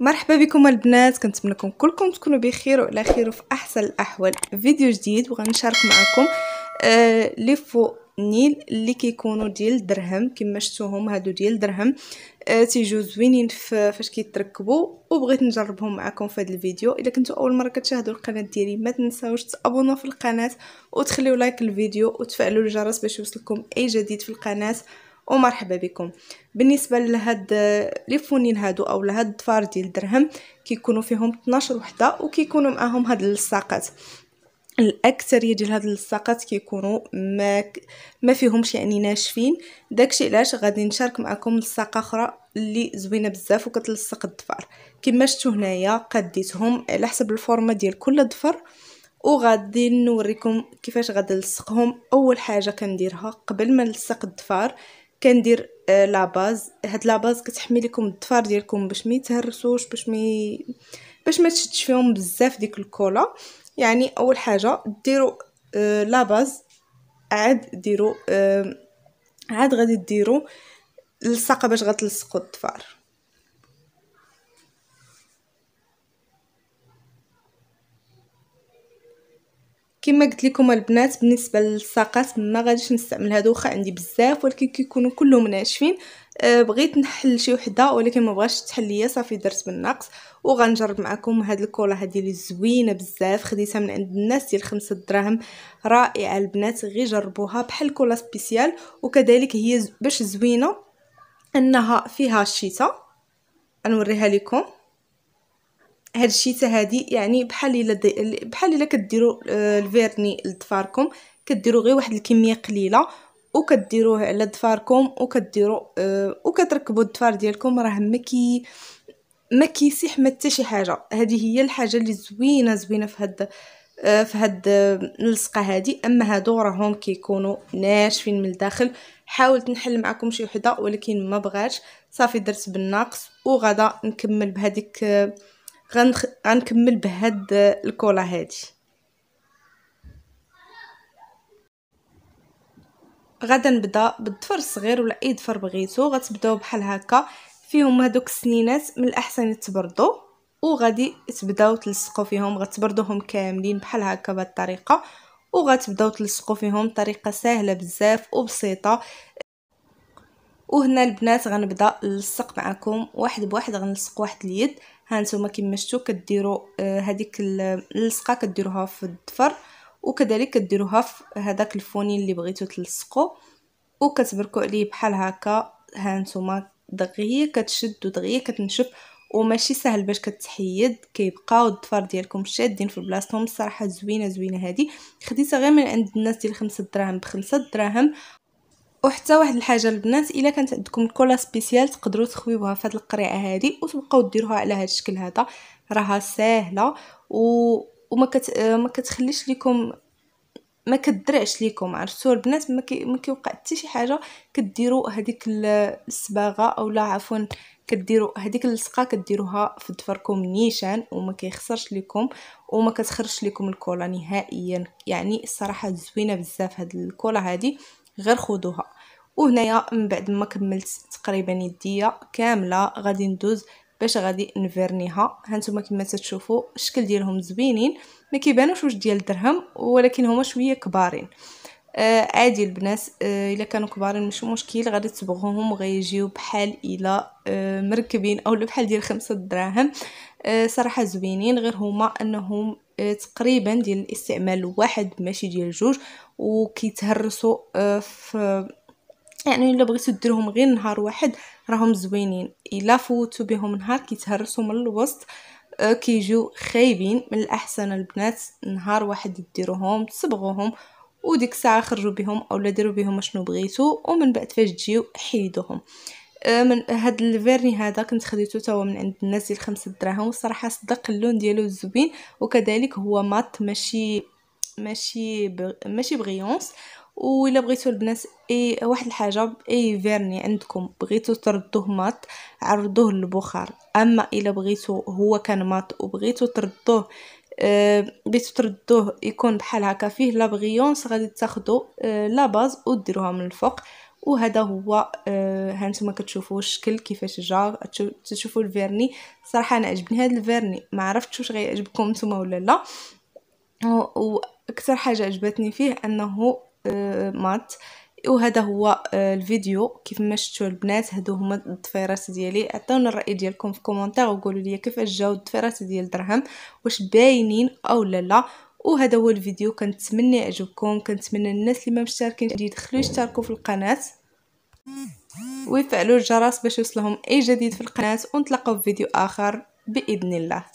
مرحبا بكم البنات كنتمنىكم كلكم تكونوا بخير وعلى خير وفي احسن الاحوال فيديو جديد وغنشارك معكم آه لي فو النيل اللي كيكونوا ديال الدرهم كما شفتوهم هادو ديال الدرهم آه تيجيو زوينين فاش كيتركبوا وبغيت نجربهم معكم في هذا الفيديو الا كنتو اول مره كتشاهدوا القناه ديالي ما تنساوش تابونوا في القناه وتخليو لايك الفيديو وتفعلوا الجرس باش يوصلكم اي جديد في القناه ومرحبا بكم بالنسبه لهاد لي فونين هادو او لهاد الضفار ديال الدرهم كيكونوا فيهم 12 وحده وكيكونوا معاهم هاد اللصاقات الاكثريه ديال هاد اللصاقات كيكونوا ما ما فيهمش يعني ناشفين داكشي علاش غادي نشارك معكم لصاقه اخرى اللي زوينه بزاف وكتلصق الظفر كما شفتوا هنايا قديتهم على حسب الفورمه ديال كل ظفر وغادي نوريكم كيفاش غادي نلصقهم اول حاجه كنديرها قبل ما نلصق الضفار كندير آه، لاباز هاد لاباز كتحمي لكم الضفار ديالكم باش ما يتهرسوش باش ما باش ما تشدش فيهم بزاف ديك الكولا يعني اول حاجه ديروا آه لا باز عاد ديروا آه عاد غادي ديروا اللصقه باش غتلصقوا الضفار كما قلت لكم البنات بالنسبه للصاقات ما غاديش نستعمل هادو واخا عندي بزاف ولكن كيكونوا كلهم ناشفين أه، بغيت نحل شي وحده ولكن ما بغاش تحل ليا صافي درت بالنقص وغنجرب معكم هاد الكولا هادي اللي زوينه بزاف خديتها من عند الناس ديال 5 دراهم رائعه البنات غير جربوها بحال كولا سبيسيال وكذلك هي باش زوينه انها فيها الشيتا غنوريها لكم هاد الشيتا هادي يعني بحال الا بحال الا كديروا أه، الفيرني لطفاركم كديروا غير واحد الكميه قليله وكديروه على دفاركم وكديرو أه وكتركبوا الدفار ديالكم راه ما كي ما كيسيح ما شي حاجه هذه هي الحاجه اللي زوينه زوينه في هاد آه، في هاد اللصقه هادي اما هادو راهم كيكونوا ناشفين من الداخل حاولت نحل معكم شي وحده ولكن ما بغاتش صافي درت بالناقص وغدا نكمل بهذيك آه، غنكمل بهاد الكولا هادي غادا نبدا بالضفر الصغير ولا اي ضفر بغيتو غتبداو بحال هكا فيهم هذوك السنينات من الاحسن يتبردوا وغادي تبداو تلصقوا فيهم غتبردوهم كاملين بحال هكا بهذه الطريقه وغتبداو تلصقوا فيهم طريقه سهله بزاف وبسيطه وهنا البنات غنبدا نلصق معكم واحد بواحد غنلصق واحد اليد ها نتوما كما شفتوا كديروا آه، هذيك اللصقه كديروها في الضفر وكذلك كديروها في هذاك الفوني اللي بغيتو تلصقو وكتبركو عليه بحال هكا ها نتوما دغيا كتشد ودغيا كتنشف وماشي سهل باش كتحيد كيبقاو الظفار ديالكم شادين في بلاصتهم الصراحه زوينه زوينه هذه خديتها غير من عند الناس ديال 5 دراهم ب 5 دراهم وحتى واحد الحاجه البنات الا كانت عندكم الكولا سبيسيال تقدروا تخويوها في هذه القريعه هذه وتبقاو ديروها على هذا الشكل هذا راها ساهله و وما كت ما كتخليش ليكم ما كدرعش ليكم عرفتوا البنات ما, كي ما كيوقع حتى شي حاجه كديروا هذيك الصباغه او لا عفوا كديروا هذيك اللصقه كديروها في ظفركم نيشان وما كيخسرش ليكم وما كتخرجش ليكم الكولا نهائيا يعني الصراحه زوينه بزاف هاد الكولا هادي غير خذوها وهنايا من بعد ما كملت تقريبا يديا كامله غادي ندوز باش غادي نفيرنيها هانتوما كما تتشوفوا الشكل ديالهم زوينين ما كيبانوش واش ديال الدرهم ولكن هما شويه كبارين آه عادي البنات آه الا كانوا كبارين ماشي مشكل غادي تصبغوهم وغيجيو بحال الا آه مركبين اولا بحال ديال خمسة دراهم آه صراحه زوينين غير هما انهم آه تقريبا ديال الاستعمال واحد ماشي ديال جوج وكيتهرسوا آه في يعني الا بغيتو ديرهم غير نهار واحد راهم زوينين الا فوتو بهم نهار كيتهرسوا من الوسط آه، كيجيو خايبين من الاحسن البنات نهار واحد ديروهم تصبغوهم وديك الساعه خرجوا بهم اولا ديروا بهم شنو بغيتو ومن بعد فاش تجيو حيدوهم آه، من هاد الفيرني هذا كنت خديته توا من عند الناس ديال 5 دراهم الصراحه صدق اللون ديالو زوين وكذلك هو مات ماشي ماشي ماشي بغيونس وإلا بغيتو البنات اي واحد الحاجه اي فيرني عندكم بغيتو تردوه مات عرضوه للبخار اما الا بغيتو هو كان مات وبغيتو تردوه أه بغيتو تردوه يكون بحال هكا فيه لابغيونس غادي تاخدو أه لا باز وديروها من الفوق وهذا هو أه هانتوما كتشوفوا الشكل كيفاش جا تشوفوا الفيرني صراحه انا عجبني هذا الفيرني ما عرفتش واش غيعجبكم نتوما ولا لا واكثر حاجه عجبتني فيه انه آه، مات وهذا هو آه، الفيديو كيف ما شفتوا البنات هادو هما الضفيرات ديالي عطيونا الراي ديالكم في كومونتير وقولوا لي كيفاش جاو الضفيرات ديال درهم واش باينين او لا لا وهذا هو الفيديو كنتمنى يعجبكم كنتمنى الناس اللي ما مشتركين يدخلوا يشتركوا في القناه ويفعلوا الجرس باش يوصلهم اي جديد في القناه ونتلاقاو في فيديو اخر باذن الله